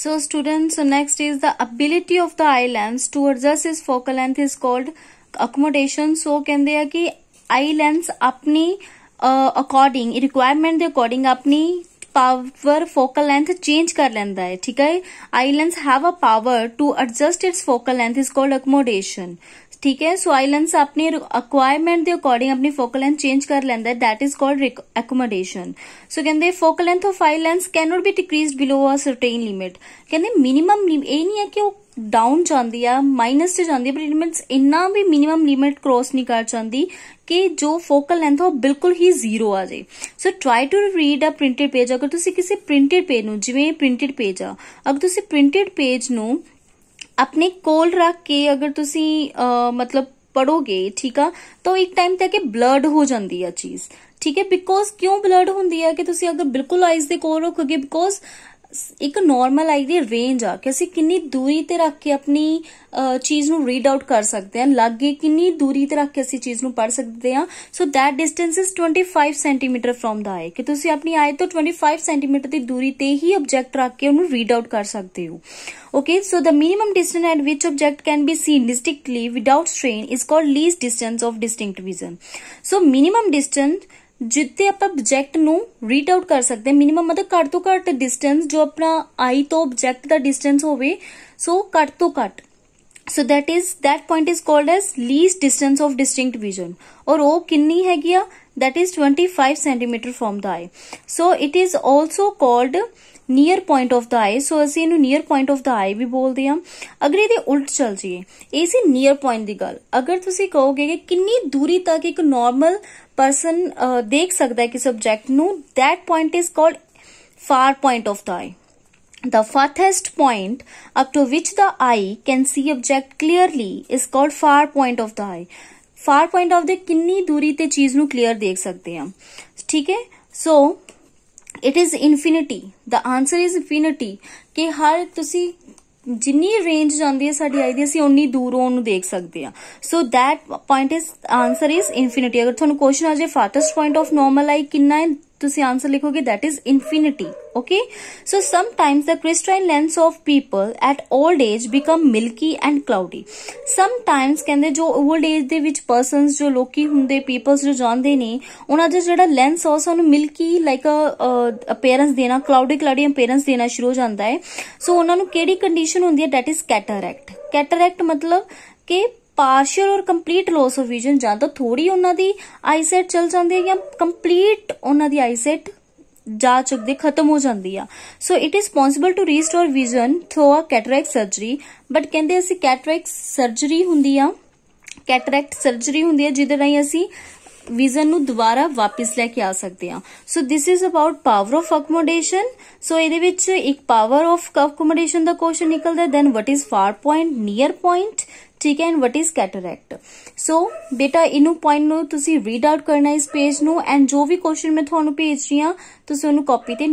So students, so next is the ability of the eyelids to adjust its focal length is called accommodation. So कहते हैं कि eye lens अपनी according requirement के according अपनी power focal length change कर लेंदा है ठीक है eye lens have a power to adjust its focal length is called accommodation ठीक है सो आई लेंस अपने अक्वायरमेंट के अकॉर्डिंग अपनी फोकल लेंथ चेंज कर लेंदा है that is called accommodation so कहते focal length of eye lens can not be decrease below a certain limit कहते मिनिमम यही नहीं है कि वो ਡਾਊਨ ਜਾਂਦੀ ਆ ਮਾਈਨਸ ਤੇ ਜਾਂਦੀ ਪਰ ਇਟ ਇੰਨਾ ਵੀ ਮਿਨੀਮਮ ਲਿਮਿਟ ਕ੍ਰੋਸ ਨਹੀਂ ਕਰ ਜਾਂਦੀ ਕਿ ਜੋ ਫੋਕਲ ਲੈਂਥ ਉਹ ਬਿਲਕੁਲ ਹੀ ਜ਼ੀਰੋ ਆ ਜਾਏ so try to read a printed page ਅਗਰ ਤੁਸੀਂ ਕਿਸੇ ਪ੍ਰਿੰਟਡ ਪੇਜ ਨੂੰ ਜਿਵੇਂ ਪ੍ਰਿੰਟਡ ਪੇਜ ਆ ਅਗਰ ਤੁਸੀਂ ਪ੍ਰਿੰਟਡ ਪੇਜ ਨੂੰ ਆਪਣੇ ਕੋਲ ਰੱਖ ਕੇ ਅਗਰ ਤੁਸੀਂ ਮਤਲਬ ਪੜੋਗੇ ਠੀਕ ਆ ਤਾਂ ਇੱਕ ਟਾਈਮ ਤੱਕ ਇਹ ਬਲਰਡ ਹੋ ਜਾਂਦੀ ਆ ਚੀਜ਼ ਠੀਕ ਹੈ ਬਿਕੋਜ਼ ਕਿਉਂ ਬਲਰਡ ਹੁੰਦੀ ਹੈ ਕਿ ਤੁਸੀਂ ਅਗਰ ਬਿਲਕੁਲ ਆਈਜ਼ ਦੇ ਕੋਲ ਰੱਖੋਗੇ ਬਿਕੋਜ਼ ਇੱਕ ਨਾਰਮਲ ਆਈ ਦੀ ਰੇਂਜ ਆ ਕਿ ਅਸੀਂ ਕਿੰਨੀ ਦੂਰੀ ਤੇ ਰੱਖ ਕੇ ਆਪਣੀ ਚੀਜ਼ ਨੂੰ ਰੀਡ ਆਊਟ ਕਰ ਸਕਦੇ ਹਾਂ ਲਾਗੇ ਕਿੰਨੀ ਦੂਰੀ ਤੇ ਰੱਖ ਕੇ ਅਸੀਂ ਚੀਜ਼ ਨੂੰ ਪੜ ਸਕਦੇ ਹਾਂ so that distance is 25 centimetre from the eye ਕਿ ਤੁਸੀਂ ਆਪਣੀ ਆਈ ਤੋਂ 25 ਸੈਂਟੀਮੀਟਰ ਦੀ ਦੂਰੀ ਤੇ ਹੀ ਆਬਜੈਕਟ ਰੱਖ ਕੇ ਉਹਨੂੰ ਰੀਡ ਆਊਟ ਕਰ ਸਕਦੇ ਹੋ okay so the minimum distance at which object can be seen distinctly without strain is called least distance of distinct vision so minimum distance ਜਿੱਤੇ ਆਪਾਂ ਆਬਜੈਕਟ ਨੂੰ ਰੀਡ ਆਊਟ ਕਰ ਸਕਦੇ ਮਿਨੀਮਮ ਮਤਲਬ ਘੱਟ ਤੋਂ ਘੱਟ ਡਿਸਟੈਂਸ ਜੋ ਆਪਣਾ ਆਈ ਤੋਂ ਆਬਜੈਕਟ ਦਾ ਡਿਸਟੈਂਸ ਹੋਵੇ ਸੋ ਘੱਟ ਤੋਂ ਘੱਟ so that is that point is called as least distance of distinct vision ਔਰ ਉਹ ਕਿੰਨੀ ਹੈਗੀ ਆ that is 25 centimeter from the eye so it is also called near point of the eye so ਅਸੀਂ ਇਹਨੂੰ near point of the eye ਵੀ ਬੋਲਦੇ ਆ ਅਗਰ ਇਹਦੇ ਉਲਟ ਚੱਲ ਜਾਈਏ ਇਹ ਸੀ ਨੀਅਰ ਪੁਆਇੰਟ ਦੀ ਗੱਲ ਅਗਰ ਤੁਸੀਂ ਕਹੋਗੇ ਕਿ ਕਿੰਨੀ ਦੂਰੀ ਤੱਕ ਇੱਕ ਨਾਰਮਲ ਪਰਸਨ ਦੇਖ ਸਕਦਾ ਹੈ ਕਿ ਸਬਜੈਕਟ ਨੂੰ that point is called far point of the eye The farthest point up to which the eye can see object clearly is called far point of the eye. Far point of the किन्नी दूरी ते चीज नु clear देख सकते हैं ठीक है so so, it is infinity the answer is infinity ਕਿ ਹਰ ਤੁਸੀਂ ਜਿੰਨੀ ਰੇਂਜ ਜਾਂਦੀ ਹੈ ਸਾਡੀ ਆਈ ਦੀ ਅਸੀਂ ਉਨੀ ਦੂਰੋਂ ਉਹਨੂੰ ਦੇਖ ਸਕਦੇ ਆ so that point is answer is infinity ਅਗਰ ਤੁਹਾਨੂੰ ਕੁਐਸਚਨ ਆ ਜੇ farthest point of normal eye ਕਿੰਨਾ ਹੈ ਤੁਸੀਂ ਆਨਸਰ ਲਿਖੋਗੇ that is infinity okay so sometimes the crystalline lens of people at old age become milky and cloudy sometimes ਕਹਿੰਦੇ ਜੋ old age ਦੇ ਵਿੱਚ persons ਜੋ ਲੋਕੀ ਹੁੰਦੇ peoples ਜੋ ਜਾਂਦੇ ਨੇ ਉਹਨਾਂ ਦਾ ਜਿਹੜਾ lens ਆ ਸਾਨੂੰ milky like a appearance ਦੇਣਾ cloudy cloudy appearance ਦੇਣਾ ਸ਼ੁਰੂ ਹੋ ਜਾਂਦਾ ਹੈ ਸੋ ਉਹਨਾਂ ਨੂੰ ਕਿਹੜੀ ਕੰਡੀਸ਼ਨ ਹੁੰਦੀ ਹੈ that is cataract cataract ਮਤਲਬ ਕਿ ਪਾਰਸ਼ੀਅਲ ਔਰ ਕੰਪਲੀਟ ਲਾਸ ਆਫ ਵਿਜ਼ਨ ਜਾਂ ਤਾਂ ਥੋੜੀ ਉਹਨਾਂ ਦੀ ਆਈਸੈਟ ਚਲ ਜਾਂਦੀ ਹੈ ਜਾਂ ਕੰਪਲੀਟ ਉਹਨਾਂ ਦੀ ਆਈਸੈਟ ਜਾ ਚੁੱਕਦੀ ਖਤਮ ਹੋ ਜਾਂਦੀ ਆ so it is possible to restore vision through a cataract surgery but ਕਹਿੰਦੇ ਅਸੀਂ ਕੈਟਰੈਕਟ ਸਰਜਰੀ ਹੁੰਦੀ ਆ ਕੈਟਰੈਕਟ ਸਰਜਰੀ ਹੁੰਦੀ ਆ ਜਿਹਦੇ ਨਾਲ ਅਸੀਂ ਵਿਜ਼ਨ ਨੂੰ ਦੁਬਾਰਾ ਵਾਪਸ ਲੈ ਕੇ ਆ ਸਕਦੇ ਆ so this is about power of accommodation so ਇਹਦੇ ਵਿੱਚ ਇੱਕ ਪਾਵਰ ਆਫ ਅਕਮੋਡੇਸ਼ਨ ਦਾ ਕੁਐਸਚਨ ਨਿਕਲਦਾ then what is far point near point ਠੀਕ ਹੈ and what is cataract so ਬੇਟਾ ਇਹਨੂੰ ਪੁਆਇੰਟ ਨੂੰ ਤੁਸੀਂ ਰੀਡ ਆਊਟ ਕਰਨਾ ਇਸ ਪੇਜ ਨੂੰ ਐਂਡ ਜੋ ਵੀ ਕੁਐਸਚਨ ਮੈਂ ਤੁਹਾਨੂੰ ਭੇਜ ਰਹੀ ਹਾਂ ਤੁਸੀਂ ਉਹਨੂੰ ਕਾਪੀ ਤੇ